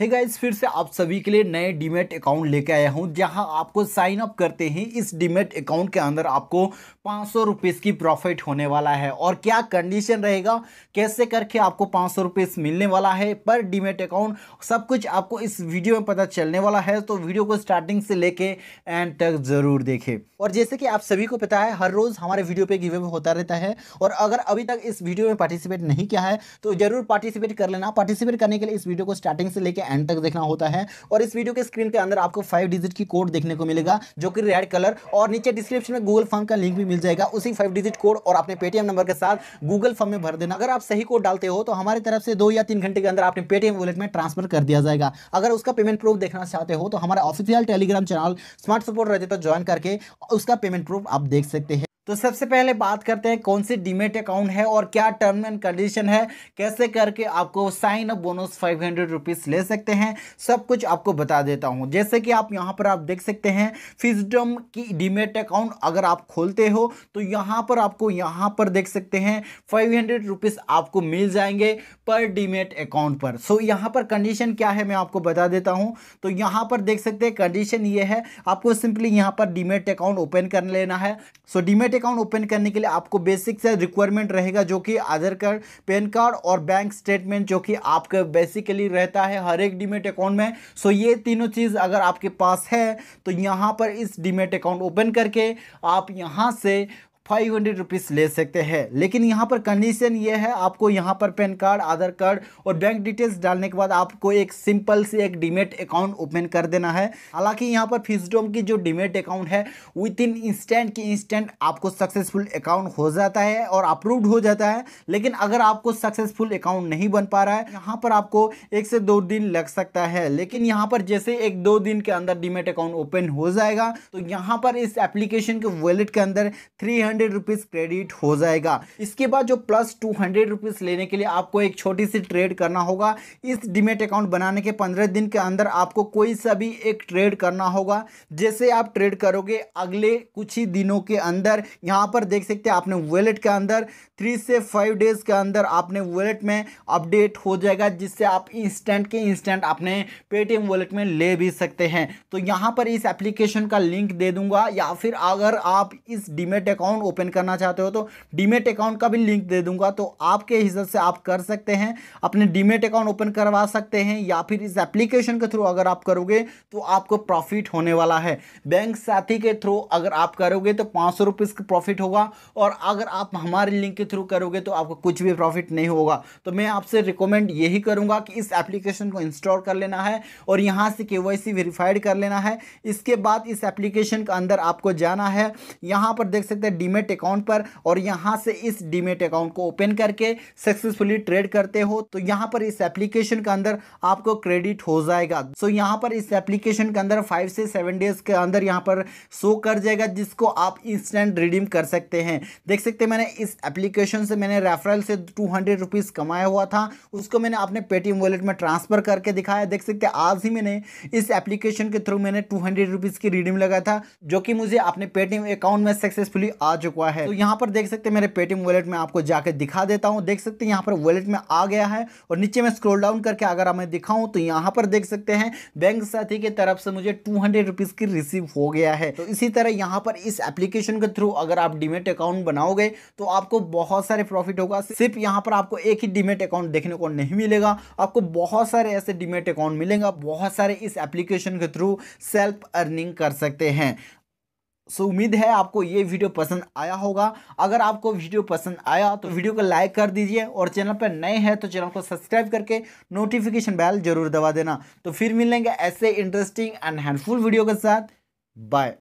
हे hey guys फिर से आप सभी के लिए नए डीमेट अकाउंट लेके आया हूं जहां आपको साइन अप करते ही इस डीमेट अकाउंट के अंदर आपको पाँच सौ की प्रॉफिट होने वाला है और क्या कंडीशन रहेगा कैसे करके आपको पाँच सौ मिलने वाला है पर डीमेट अकाउंट सब कुछ आपको इस वीडियो में पता चलने वाला है तो वीडियो को स्टार्टिंग से लेके एंड तक ज़रूर देखें और जैसे कि आप सभी को पता है हर रोज़ हमारे वीडियो पे गिवे में होता रहता है और अगर अभी तक इस वीडियो में पार्टिसिपेट नहीं किया है तो ज़रूर पार्टिसिपेट कर लेना पार्टिसिपेट करने के लिए इस वीडियो को स्टार्टिंग से लेकर एंड तक देखना होता है और इस वीडियो के स्क्रीन के अंदर आपको फाइव डिजिट की कोड देखने को मिलेगा जो कि रेड कलर और नीचे डिस्क्रिप्शन में गूगल फॉर्म का लिंक भी मिल जाएगा उसी फाइव डिजिट कोड और अपने पेटीएम नंबर के साथ गूगल फॉर्म में भर देना अगर आप सही कोड डालते हो तो हमारी तरफ से दो या तीन घंटे के अंदर आपने पेटीएम वॉलेट में ट्रांसफर कर दिया जाएगा अगर उसका पेमेंट प्रूफ देखना चाहते हो तो हमारे official Telegram channel smart support रहते तो ज्वाइन करके उसका पेमेंट प्रूफ आप देख सकते हैं तो सबसे पहले बात करते हैं कौन सी डीमेट अकाउंट है और क्या टर्म एंड कंडीशन है कैसे करके आपको sign up bonus five hundred rupees ले सकते हैं सब कुछ आपको बता देता हूं जैसे कि आप यहां पर आप देख सकते हैं फिजडम की डीमेट अकाउंट अगर आप खोलते हो तो यहां पर आपको यहां पर देख सकते हैं फाइव हंड्रेड रुपीज़ आपको मिल जाएंगे पर डीमेट अकाउंट पर सो यहाँ पर कंडीशन क्या है मैं आपको बता देता हूँ तो यहाँ पर देख सकते हैं कंडीशन ये है आपको सिंपली यहाँ पर डीमेट अकाउंट ओपन कर लेना है सो डीमेट अकाउंट ओपन करने के लिए आपको बेसिक से रिक्वायरमेंट रहेगा जो कि आधार कार्ड पैन कार्ड और बैंक स्टेटमेंट जो कि आपका बेसिकली रहता है हर एक डीमेट अकाउंट में सो ये तीनों चीज़ अगर आपके पास है तो यहाँ पर इस डीमेट अकाउंट ओपन करके आप यहाँ से फाइव हंड्रेड रुपीज़ ले सकते हैं लेकिन यहाँ पर कंडीशन ये है आपको यहाँ पर पैन कार्ड आधार कार्ड और बैंक डिटेल्स डालने के बाद आपको एक सिंपल से एक डिमेट अकाउंट ओपन कर देना है हालांकि यहाँ पर फिजडोम की जो डीमेट अकाउंट है विद इन इंस्टेंट की इंस्टेंट आपको सक्सेसफुल अकाउंट हो जाता है और अप्रूव्ड हो जाता है लेकिन अगर आपको सक्सेसफुल अकाउंट नहीं बन पा रहा है यहाँ पर आपको एक से दो दिन लग सकता है लेकिन यहाँ पर जैसे एक दो दिन के अंदर डिमेट अकाउंट ओपन हो जाएगा तो यहाँ पर इस एप्लीकेशन के वॉलेट के अंदर थ्री हंड्रेड रुपीज़ क्रेडिट हो जाएगा इसके बाद जो प्लस टू हंड्रेड रुपीज़ लेने के लिए आपको एक छोटी सी ट्रेड करना होगा इस डिमेट अकाउंट बनाने के पंद्रह दिन के अंदर आपको कोई सा भी एक ट्रेड करना होगा जैसे आप ट्रेड करोगे अगले कुछ ही दिनों के अंदर यहाँ पर देख सकते हैं आपने वॉलेट के अंदर थ्री से फाइव डेज़ के अंदर आपने वॉलेट में अपडेट हो जाएगा जिससे आप इंस्टेंट के इंस्टेंट अपने पेटीएम वॉलेट में ले भी सकते हैं तो यहाँ पर इस एप्लीकेशन का लिंक दे दूंगा या फिर अगर आप इस डिमेट अकाउंट ओपन करना चाहते हो तो डीमेट अकाउंट का भी लिंक दे दूंगा तो आपके हिसाब से आप कर सकते हैं अपने डीमेट अकाउंट ओपन करवा सकते हैं या फिर इस एप्लीकेशन के थ्रू अगर आप करोगे तो आपको प्रॉफिट होने वाला है बैंक साथी के थ्रू अगर आप करोगे तो पाँच सौ का प्रॉफिट होगा और अगर आप हमारे लिंक के थ्रू करोगे तो आपको कुछ भी प्रॉफिट नहीं होगा तो मैं आपसे रिकमेंड यही करूंगा कि इस एप्लीकेशन को इंस्टॉल कर लेना है और यहाँ से के वेरीफाइड कर लेना है इसके बाद इस एप्लीकेशन के अंदर आपको जाना है यहाँ पर देख सकते हैं डीमेट अकाउंट पर और यहाँ से इस डीमेट अकाउंट को ओपन करके सक्सेसफुली ट्रेड करते हो तो यहां पर इस एप्लीकेशन के अंदर आपको क्रेडिट हो जाएगा सो so, यहां पर इस एप्लीकेशन के अंदर फाइव से सेवन डेज के अंदर यहां पर शो कर जाएगा जिसको आप इंस्टेंट रिडीम कर सकते हैं देख सकते हैं मैंने इस एप्लीकेशन से मैंने रेफरल से टू हंड्रेड रुपीज़ कमाया हुआ था उसको मैंने अपने पेटीएम वॉलेट में ट्रांसफ़र करके दिखाया देख सकते हैं आज ही मैंने इस एप्लीकेशन के थ्रू मैंने टू हंड्रेड रुपीज़ की रिडीम लगाया था जो कि मुझे अपने पेटीएम अकाउंट में सक्सेसफुली आज चुका है तो यहाँ पर देख सकते हैं मेरे पेटीएम वॉलेट में आपको जाकर दिखा देता हूँ देख सकते हैं यहाँ पर वॉलेट में आ गया है और नीचे में स्क्रोल डाउन करके अगर मैं दिखाऊँ तो यहाँ पर देख सकते हैं बैंक साथी की तरफ से मुझे टू हंड्रेड की रिसीव हो गया है तो इसी तरह यहाँ पर इस एप्लीकेशन के थ्रू अगर आप डिमेट अकाउंट बनाओगे तो आपको बहुत सारे प्रॉफिट होगा सिर्फ यहाँ पर आपको एक ही डिमेट अकाउंट देखने को नहीं मिलेगा आपको बहुत सारे ऐसे डिमेट अकाउंट मिलेंगे बहुत सारे इस एप्लीकेशन के थ्रू सेल्फ अर्निंग कर सकते हैं सो उम्मीद है आपको ये वीडियो पसंद आया होगा अगर आपको वीडियो पसंद आया तो वीडियो को लाइक कर दीजिए और चैनल पर नए हैं तो चैनल को सब्सक्राइब करके नोटिफिकेशन बेल जरूर दबा देना तो फिर मिलेंगे ऐसे इंटरेस्टिंग एंड हेल्पफुल वीडियो के साथ बाय